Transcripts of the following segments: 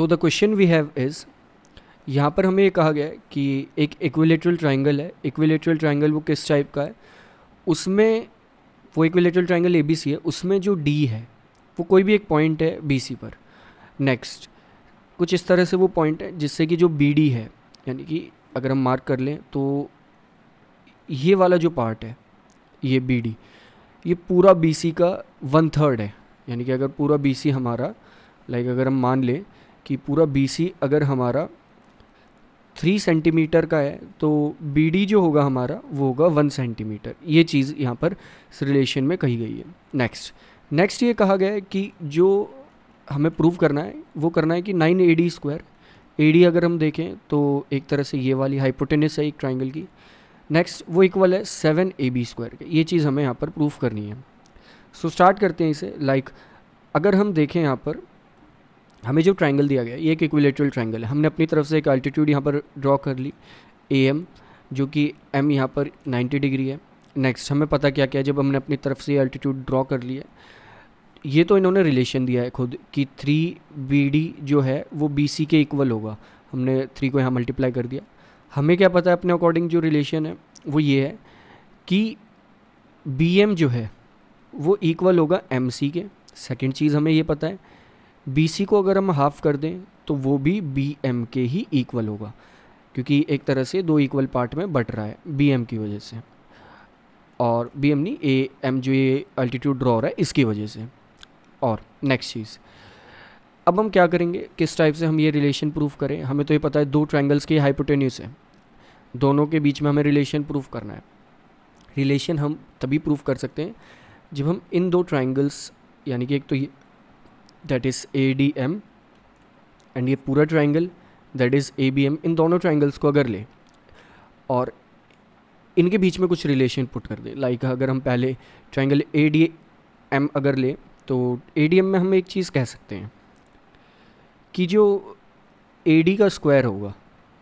so the question we have is यहाँ पर हमें ये कहा गया है कि एक इक्विलेटरल ट्राइंगल है इक्विलेटरल ट्राइंगल वो किस टाइप का है उसमें वो equilateral triangle A B C है उसमें जो डी है वो कोई भी एक पॉइंट है बी सी पर नेक्स्ट कुछ इस तरह से वो पॉइंट है जिससे कि जो बी डी है यानी कि अगर हम मार्क कर लें तो ये वाला जो पार्ट है ये बी डी ये पूरा बी सी का वन थर्ड है यानी कि अगर पूरा बी सी हमारा लाइक अगर हम मान लें कि पूरा बी अगर हमारा थ्री सेंटीमीटर का है तो बी जो होगा हमारा वो होगा वन सेंटीमीटर ये चीज़ यहाँ पर इस रिलेशन में कही गई है नेक्स्ट नेक्स्ट ये कहा गया है कि जो हमें प्रूव करना है वो करना है कि nine A D square A D अगर हम देखें तो एक तरह से ये वाली हाइपोटेनिस है एक ट्राइंगल की नेक्स्ट वो इक्वल है सेवन ए बी स्क्वायर का ये चीज़ हमें यहाँ पर प्रूफ करनी है सो so, स्टार्ट करते हैं इसे लाइक like, अगर हम देखें यहाँ पर हमें जो ट्राइंगल दिया गया ये एक इक्विलेटरल ट्राइंगल है हमने अपनी तरफ से एक अल्टीट्यूड यहाँ पर ड्रॉ कर ली ए एम जो कि एम यहाँ पर 90 डिग्री है नेक्स्ट हमें पता क्या क्या है जब हमने अपनी तरफ से अल्टीट्यूड ड्रॉ कर लिया ये तो इन्होंने रिलेशन दिया है खुद कि थ्री बी डी जो है वो बी सी के इक्वल होगा हमने थ्री को यहाँ मल्टीप्लाई कर दिया हमें क्या पता है अपने अकॉर्डिंग जो रिलेशन है वो ये है कि बी एम जो है वो इक्वल होगा एम सी के सेकेंड चीज़ हमें ये पता है बी सी को अगर हम हाफ़ कर दें तो वो भी बी एम के ही इक्वल होगा क्योंकि एक तरह से दो इक्वल पार्ट में बट रहा है बी एम की वजह से और बी एम नहीं ए एम जो ये अल्टीट्यूड ड्रॉ हो रहा है इसकी वजह से और नेक्स्ट चीज़ अब हम क्या करेंगे किस टाइप से हम ये रिलेशन प्रूफ करें हमें तो ये पता है दो ट्रायंगल्स की हाइपोटेन्यूस है दोनों के बीच में हमें रिलेशन प्रूफ करना है रिलेशन हम तभी प्रूफ कर सकते हैं जब हम इन दो ट्रायंगल्स यानी कि एक तो ये that is A D M and ये पूरा triangle that is A B M इन दोनों ट्राइंगल्स को अगर ले और इनके बीच में कुछ रिलेशन पुट कर दे लाइक like अगर हम पहले ट्राइंगल ए डी एम अगर ले तो ए डी एम में हम एक चीज़ कह सकते हैं कि जो ए डी का स्क्वायर होगा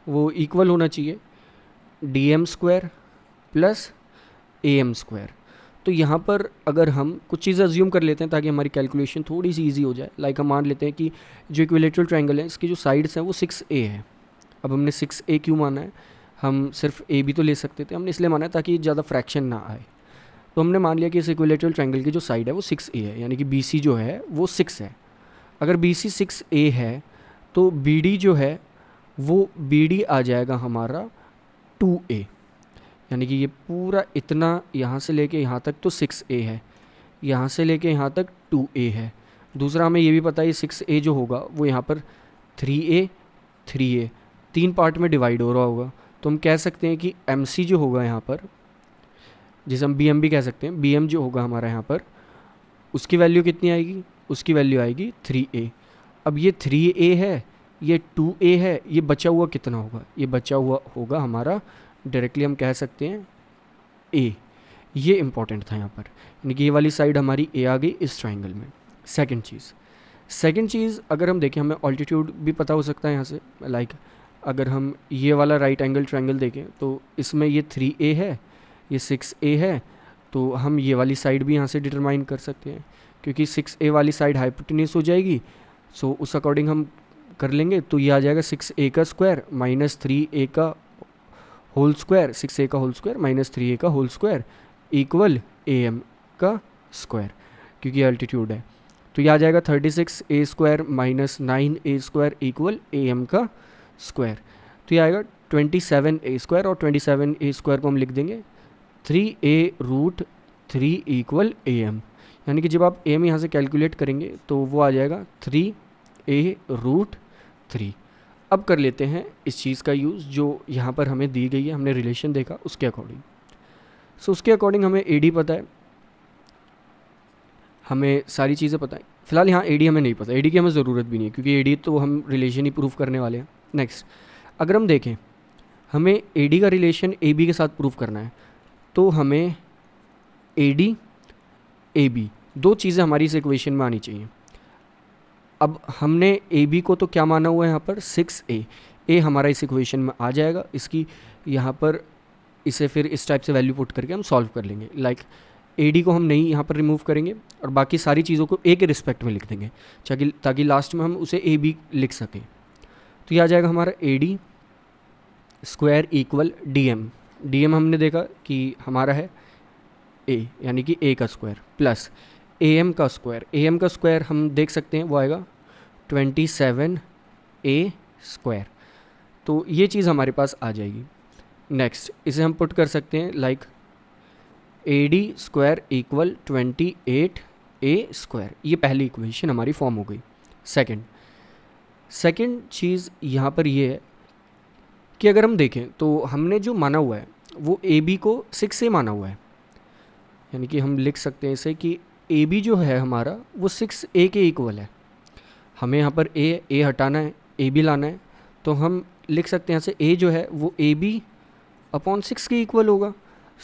वो इक्वल होना चाहिए D M square plus A M square तो यहाँ पर अगर हम कुछ चीज़ें अज्यूम कर लेते हैं ताकि हमारी कैलकुलेशन थोड़ी सी ईजी हो जाए लाइक हम मान लेते हैं कि जो इक्विलेटरल ट्राइंगल है इसकी जो साइड्स हैं वो सिक्स ए है अब हमने सिक्स ए क्यों माना है हम सिर्फ ए भी तो ले सकते थे हमने इसलिए माना है ताकि ज़्यादा फ्रैक्शन ना आए तो हमने मान लिया कि इस इक्विलेटरल ट्राइंगल की जो साइड है वो सिक्स ए है यानी कि बी सी जो है वो सिक्स है अगर बी सी सिक्स ए है तो बी डी जो है वो बी डी आ जाएगा हमारा टू ए यानी कि ये पूरा इतना यहाँ से लेके यहाँ तक तो सिक्स ए है यहाँ से लेके यहाँ तक टू ए है दूसरा हमें ये भी पता है सिक्स ए जो होगा वो यहाँ पर थ्री ए थ्री ए तीन पार्ट में डिवाइड हो रहा होगा तो हम कह सकते हैं कि एम सी जो होगा यहाँ पर जिसे हम बी एम भी कह सकते हैं बी एम जो होगा हमारा यहाँ पर उसकी वैल्यू कितनी आएगी उसकी वैल्यू आएगी थ्री ए अब ये थ्री ए है ये टू ए है ये बचा हुआ कितना होगा ये बचा हुआ होगा हमारा डायरेक्टली हम कह सकते हैं ए ये इंपॉर्टेंट था यहाँ पर यानी कि ये वाली साइड हमारी ए आ गई इस ट्राइंगल में सेकेंड चीज़ सेकेंड चीज़ अगर हम देखें हमें ऑल्टीट्यूड भी पता हो सकता है यहाँ से लाइक like, अगर हम ये वाला राइट एंगल ट्राइंगल देखें तो इसमें ये थ्री ए है ये सिक्स ए है तो हम ये वाली साइड भी यहाँ से डिटरमाइन कर सकते हैं क्योंकि सिक्स ए वाली साइड हाइपोटिनिस हो जाएगी सो उस अकॉर्डिंग हम कर लेंगे तो ये आ जाएगा सिक्स ए का स्क्वायर माइनस थ्री ए का होल स्क्वायर सिक्स ए का whole square minus three A का whole square equal A M का स्क्वायर क्योंकि अल्टीट्यूड है तो यह आ जाएगा thirty six A square minus nine A square equal A M का स्क्वायर तो यह आएगा ट्वेंटी सेवन ए स्क्वायर और ट्वेंटी सेवन ए स्क्वायर को हम लिख देंगे three A root three equal A M यानी कि जब आप एम यहाँ से कैलकुलेट करेंगे तो वो आ जाएगा थ्री ए रूट थ्री अब कर लेते हैं इस चीज़ का यूज़ जो यहाँ पर हमें दी गई है हमने रिलेशन देखा उसके अकॉर्डिंग सो so, उसके अकॉर्डिंग हमें ए पता है हमें सारी चीज़ें पता है फिलहाल यहाँ ए हमें नहीं पता ए की हमें ज़रूरत भी नहीं है क्योंकि ए तो हम रिलेशन ही प्रूफ करने वाले हैं नेक्स्ट अगर हम देखें हमें ए का रिलेशन ए के साथ प्रूफ करना है तो हमें ए डी ए बी दो चीज़ें हमारी इस इक्वेशन में आनी चाहिए अब हमने ए बी को तो क्या माना हुआ है यहाँ पर सिक्स ए ए हमारा इस इक्वेशन में आ जाएगा इसकी यहाँ पर इसे फिर इस टाइप से वैल्यू पुट करके हम सॉल्व कर लेंगे लाइक ए डी को हम नहीं यहाँ पर रिमूव करेंगे और बाकी सारी चीज़ों को ए के रिस्पेक्ट में लिख देंगे ताकि ताकि लास्ट में हम उसे ए बी लिख सकें तो ये आ जाएगा हमारा A D square equal D M D M हमने देखा कि हमारा है ए यानी कि ए का स्क्वायर प्लस ए एम का स्क्वायर ए एम का स्क्वायर हम देख सकते हैं वो आएगा ट्वेंटी सेवन ए स्क्वायर तो ये चीज़ हमारे पास आ जाएगी नेक्स्ट इसे हम पुट कर सकते हैं like A D square equal twenty eight A square ये पहली इक्वेशन हमारी फॉर्म हो गई सेकंड सेकंड चीज़ यहाँ पर ये है कि अगर हम देखें तो हमने जो माना हुआ है वो ए बी को सिक्स से माना हुआ है यानी कि हम लिख सकते हैं इसे कि ए बी जो है हमारा वो सिक्स ए के इक्वल है हमें यहाँ पर ए ए हटाना है ए बी लाना है तो हम लिख सकते हैं यहाँ से ए जो है वो ए बी अपॉन सिक्स के इक्वल होगा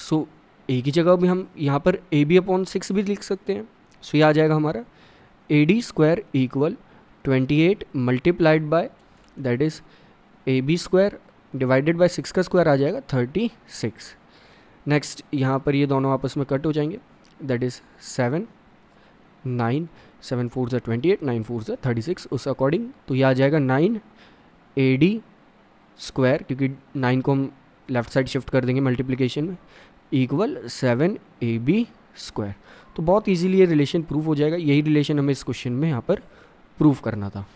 सो ए की जगह भी हम यहाँ पर ए बी अपॉन सिक्स भी लिख सकते हैं सो ये आ जाएगा हमारा A D square equal twenty eight multiplied by that is A B square divided by six का स्क्वायर आ जाएगा थर्टी सिक्स नेक्स्ट यहाँ पर ये दोनों आपस में कट हो जाएंगे that is seven nine seven four ज़ा ट्वेंटी एट नाइन फोर ज़ा थर्टी सिक्स उस अकॉर्डिंग तो ये आ जाएगा नाइन ए डी स्क्वायर क्योंकि नाइन को हम लेफ्ट साइड शिफ्ट कर देंगे मल्टीप्लिकेशन में equal seven A B square तो बहुत ईजीली ये रिलेशन प्रूफ हो जाएगा यही रिलेशन हमें इस क्वेश्चन में यहाँ पर प्रूफ करना था